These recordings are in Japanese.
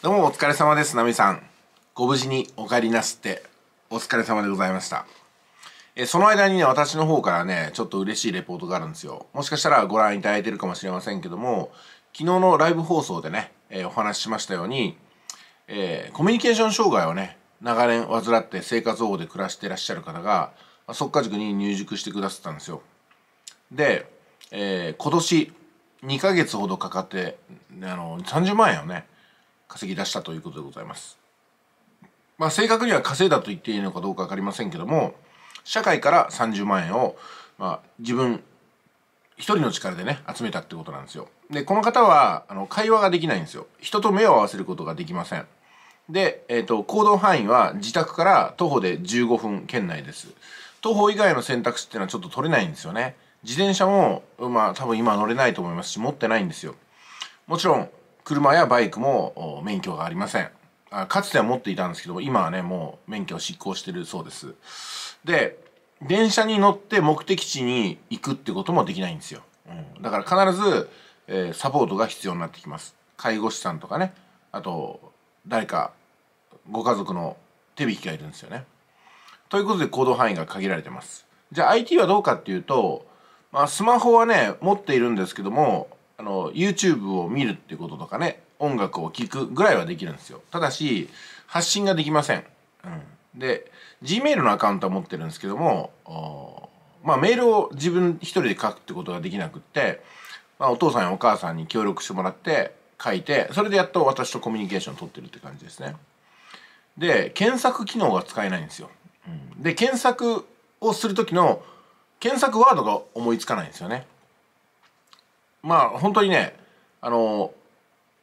どうもお疲れ様です、ナミさん。ご無事にお帰りなすって、お疲れ様でございました。え、その間にね、私の方からね、ちょっと嬉しいレポートがあるんですよ。もしかしたらご覧いただいてるかもしれませんけども、昨日のライブ放送でね、えお話ししましたように、えー、コミュニケーション障害をね、長年患って生活保護で暮らしてらっしゃる方が、即家塾に入塾してくださったんですよ。で、えー、今年2ヶ月ほどかかって、あの、30万円をね、稼ぎ出したということでございます。まあ、正確には稼いだと言っていいのかどうか分かりませんけども社会から30万円を、まあ、自分一人の力でね集めたってことなんですよ。でこの方はあの会話ができないんですよ。人と目を合わせることができません。で、えーと、と行動範囲は自宅から徒歩で15分圏内です。徒歩以外の選択肢っていうのはちょっと取れないんですよね。自転車も、まあ多分今乗れないと思いますし、持ってないんですよ。もちろん、車やバイクも免許がありませんあかつては持っていたんですけど今はねもう免許を執行してるそうですで電車に乗って目的地に行くってこともできないんですよ、うん、だから必ず、えー、サポートが必要になってきます介護士さんとかねあと誰かご家族の手引きがいるんですよねということで行動範囲が限られてますじゃあ IT はどうかっていうと、まあ、スマホはね持っているんですけどもあの YouTube を見るってこととかね音楽を聴くぐらいはできるんですよただし発信ができません、うん、で Gmail のアカウントは持ってるんですけどもまあメールを自分一人で書くってことができなくって、まあ、お父さんやお母さんに協力してもらって書いてそれでやっと私とコミュニケーション取ってるって感じですねで検索機能が使えないんですよ、うん、で検索をする時の検索ワードが思いつかないんですよねまあ本当にねあの、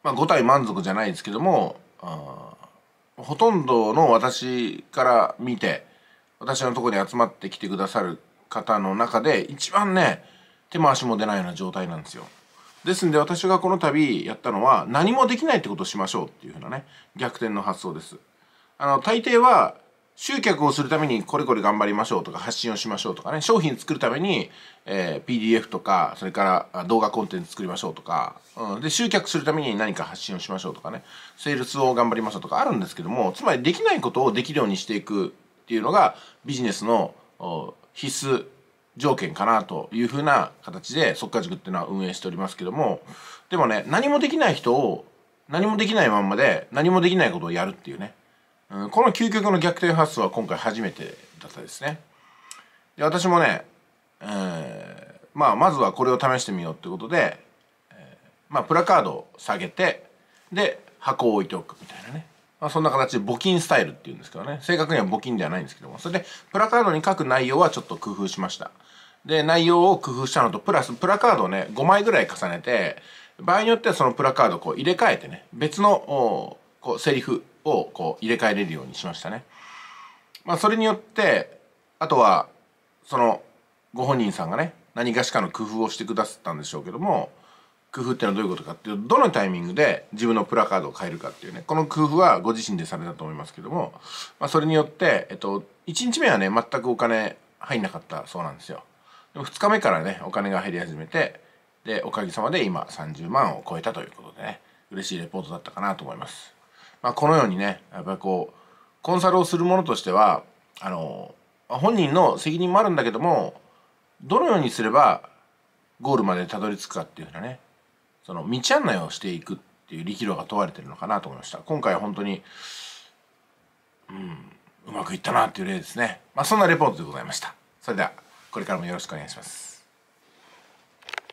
まあ、5体満足じゃないですけどもほとんどの私から見て私のとこに集まってきてくださる方の中で一番ね手も足も出ないような状態なんですよ。ですんで私がこの度やったのは何もできないってことをしましょうっていうふうなね逆転の発想です。あの大抵は集客をするためにこれこれ頑張りましょうとか発信をしましょうとかね商品作るために、えー、PDF とかそれから動画コンテンツ作りましょうとか、うん、で集客するために何か発信をしましょうとかねセールスを頑張りましょうとかあるんですけどもつまりできないことをできるようにしていくっていうのがビジネスの必須条件かなというふうな形で速化塾っていうのは運営しておりますけどもでもね何もできない人を何もできないままで何もできないことをやるっていうねうん、この究極の逆転発想は今回初めてだったですねで私もね、えー、まあまずはこれを試してみようってことで、えー、まあプラカードを下げてで箱を置いておくみたいなね、まあ、そんな形で募金スタイルっていうんですけどね正確には募金ではないんですけどもそれでプラカードに書く内容はちょっと工夫しましたで内容を工夫したのとプラスプラカードをね5枚ぐらい重ねて場合によってはそのプラカードをこう入れ替えてね別のこうセリフをこう入れ替えれるようにしましたね。まあ、それによってあとはそのご本人さんがね何かしかの工夫をしてくださったんでしょうけども工夫っていうのはどういうことかっていうとどのタイミングで自分のプラカードを変えるかっていうねこの工夫はご自身でされたと思いますけども、まあ、それによって、えっと、1日目はね全くお金入んなかったそうなんですよ。でも2日目からねお金が減り始めてでおかげさまで今30万を超えたということでね嬉しいレポートだったかなと思います。まあ、このようにねやっぱりこうコンサルをする者としてはあの本人の責任もあるんだけどもどのようにすればゴールまでたどり着くかっていうふうなねその道案内をしていくっていう力量が問われてるのかなと思いました今回は本当にうんうまくいったなっていう例ですねまあそんなレポートでございましたそれではこれからもよろしくお願いします